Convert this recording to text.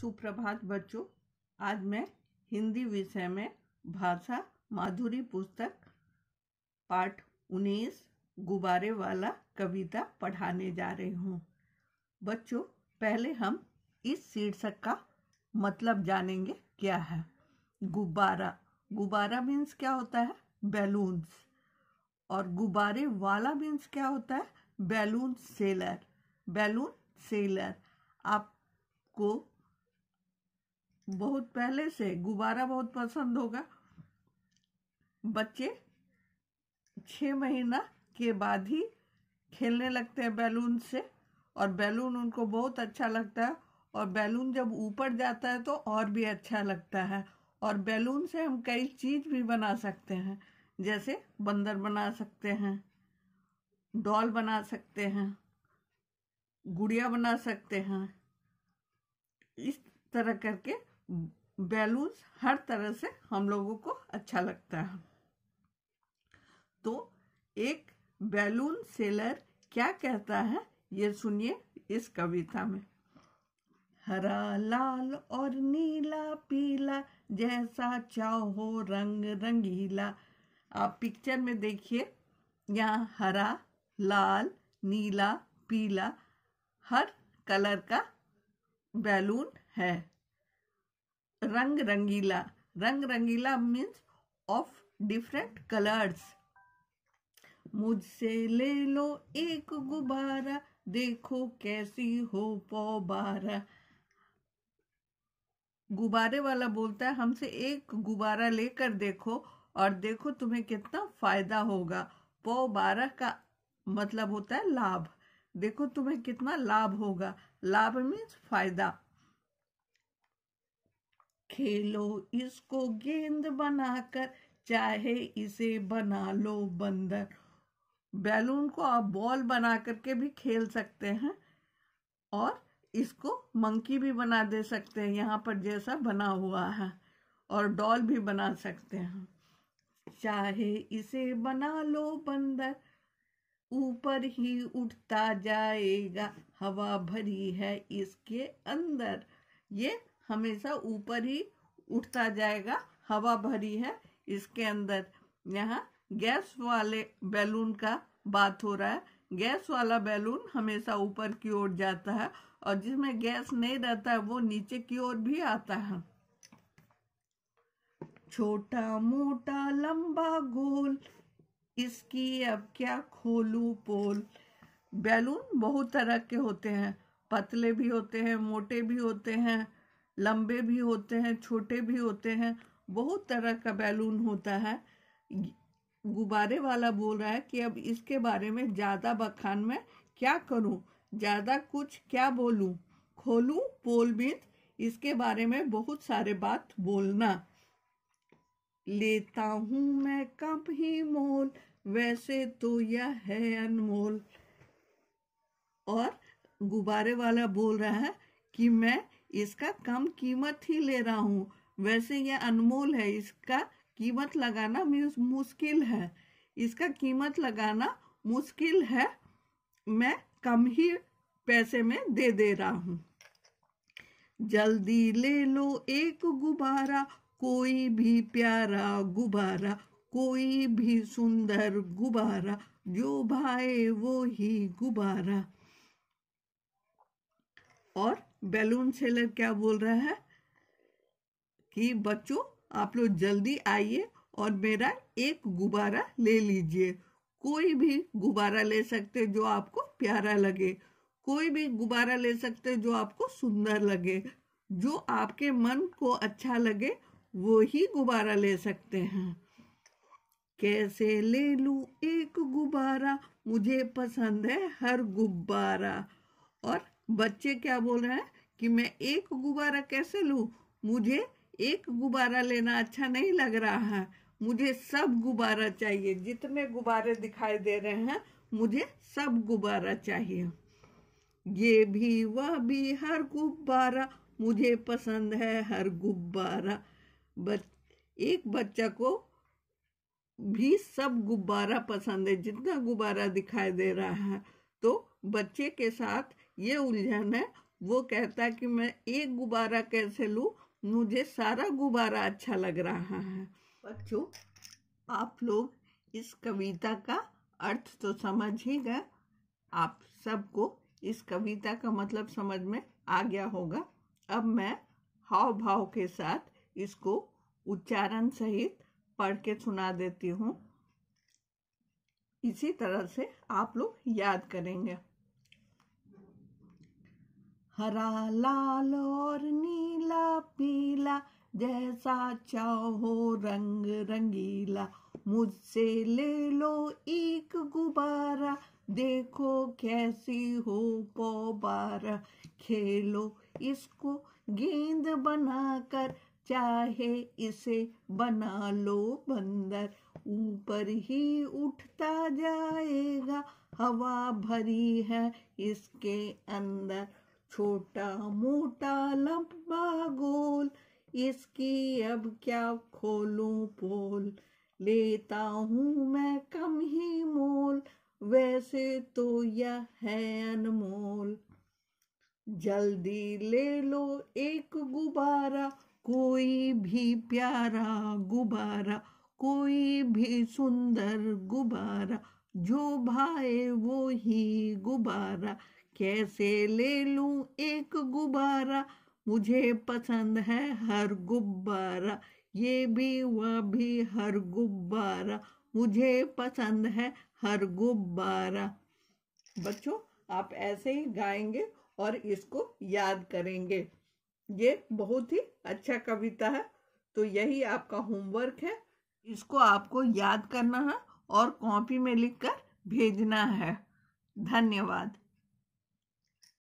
सुप्रभात बच्चों आज मैं हिंदी विषय में भाषा माधुरी पुस्तक पाठ उन्नीस गुब्बारे वाला कविता पढ़ाने जा रही हूँ बच्चों पहले हम इस शीर्षक का मतलब जानेंगे क्या है गुब्बारा गुब्बारा मीन्स क्या होता है बैलून्स और गुब्बारे वाला मीन्स क्या होता है बैलून सेलर बैलून सेलर आपको बहुत पहले से गुब्बारा बहुत पसंद होगा बच्चे छ महीना के बाद ही खेलने लगते हैं बैलून से और बैलून उनको बहुत अच्छा लगता है और बैलून जब ऊपर जाता है तो और भी अच्छा लगता है और बैलून से हम कई चीज़ भी बना सकते हैं जैसे बंदर बना सकते हैं डॉल बना सकते हैं गुड़िया बना सकते हैं इस तरह करके बैलून्स हर तरह से हम लोगों को अच्छा लगता है तो एक बैलून सेलर क्या कहता है ये सुनिए इस कविता में हरा लाल और नीला पीला जैसा चाहो रंग रंगीला आप पिक्चर में देखिए यहाँ हरा लाल नीला पीला हर कलर का बैलून है रंग रंगीला रंग रंगीला मीन्स ऑफ डिफरेंट कलर्स मुझसे ले लो एक गुब्बारा देखो कैसी हो पौबारा गुब्बारे वाला बोलता है हमसे एक गुब्बारा लेकर देखो और देखो तुम्हें कितना फायदा होगा पौबारा का मतलब होता है लाभ देखो तुम्हें कितना लाभ होगा लाभ मीन्स फायदा खेलो इसको गेंद बनाकर चाहे इसे बना लो बंदर बैलून को आप बॉल बना करके भी खेल सकते हैं और इसको मंकी भी बना दे सकते हैं यहाँ पर जैसा बना हुआ है और डॉल भी बना सकते हैं चाहे इसे बना लो बंदर ऊपर ही उठता जाएगा हवा भरी है इसके अंदर ये हमेशा ऊपर ही उठता जाएगा हवा भरी है इसके अंदर यहाँ गैस वाले बैलून का बात हो रहा है गैस वाला बैलून हमेशा ऊपर की ओर जाता है और जिसमें गैस नहीं रहता है वो नीचे की ओर भी आता है छोटा मोटा लंबा गोल इसकी अब क्या खोलू पोल बैलून बहुत तरह के होते हैं पतले भी होते हैं मोटे भी होते हैं लंबे भी होते हैं छोटे भी होते हैं बहुत तरह का बैलून होता है गुब्बारे वाला बोल रहा है कि अब इसके बारे में ज़्यादा बखान में क्या करूं ज़्यादा कुछ क्या बोलूं खोलूं पोल बिंद इसके बारे में बहुत सारे बात बोलना लेता हूँ मैं कब ही मोल वैसे तो यह है अनमोल और गुब्बारे वाला बोल रहा है कि मैं इसका कम कीमत ही ले रहा हूँ वैसे यह अनमोल है इसका कीमत लगाना मुश्किल है इसका कीमत लगाना मुश्किल है मैं कम ही पैसे में दे दे रहा हूँ जल्दी ले लो एक गुब्बारा कोई भी प्यारा गुब्बारा कोई भी सुंदर गुब्बारा जो भाए वो ही गुब्बारा और बैलून सेलर क्या बोल रहा है कि बच्चों आप लोग जल्दी आइए और मेरा एक गुब्बारा ले लीजिए कोई भी गुब्बारा ले सकते जो आपको प्यारा लगे कोई भी गुब्बारा ले सकते जो आपको सुंदर लगे जो आपके मन को अच्छा लगे वो ही गुब्बारा ले सकते हैं कैसे ले लू एक गुब्बारा मुझे पसंद है हर गुब्बारा और बच्चे क्या बोल रहे हैं कि मैं एक गुब्बारा कैसे लूँ मुझे एक गुब्बारा लेना अच्छा नहीं लग रहा है मुझे सब गुब्बारा चाहिए जितने गुब्बारे दिखाई दे रहे हैं मुझे सब गुब्बारा चाहिए ये भी वह भी हर गुब्बारा मुझे पसंद है हर गुब्बारा बच एक बच्चा को भी सब गुब्बारा पसंद है जितना गुब्बारा दिखाई दे रहा है तो बच्चे के साथ ये उलझन है वो कहता कि मैं एक गुब्बारा कैसे लूँ मुझे सारा गुब्बारा अच्छा लग रहा है बच्चों आप लोग इस कविता का अर्थ तो समझ ही गए आप सबको इस कविता का मतलब समझ में आ गया होगा अब मैं हाव भाव के साथ इसको उच्चारण सहित पढ़ के सुना देती हूँ इसी तरह से आप लोग याद करेंगे हरा लाल और नीला पीला जैसा चाहो रंग रंगीला मुझसे ले लो एक गुब्बारा देखो कैसी हो पोबारा खेलो इसको गेंद बनाकर चाहे इसे बना लो बंदर ऊपर ही उठता जाएगा हवा भरी है इसके अंदर छोटा मोटा लंबा गोल इसकी अब क्या खोलूं पोल लेता हूँ मैं कम ही मोल वैसे तो यह है अनमोल जल्दी ले लो एक गुब्बारा कोई भी प्यारा गुब्बारा कोई भी सुंदर गुब्बारा जो भाए वो ही गुब्बारा कैसे ले लूं एक गुब्बारा मुझे पसंद है हर गुब्बारा ये भी वह भी हर गुब्बारा मुझे पसंद है हर गुब्बारा बच्चों आप ऐसे ही गाएंगे और इसको याद करेंगे ये बहुत ही अच्छा कविता है तो यही आपका होमवर्क है इसको आपको याद करना है और कॉपी में लिखकर भेजना है धन्यवाद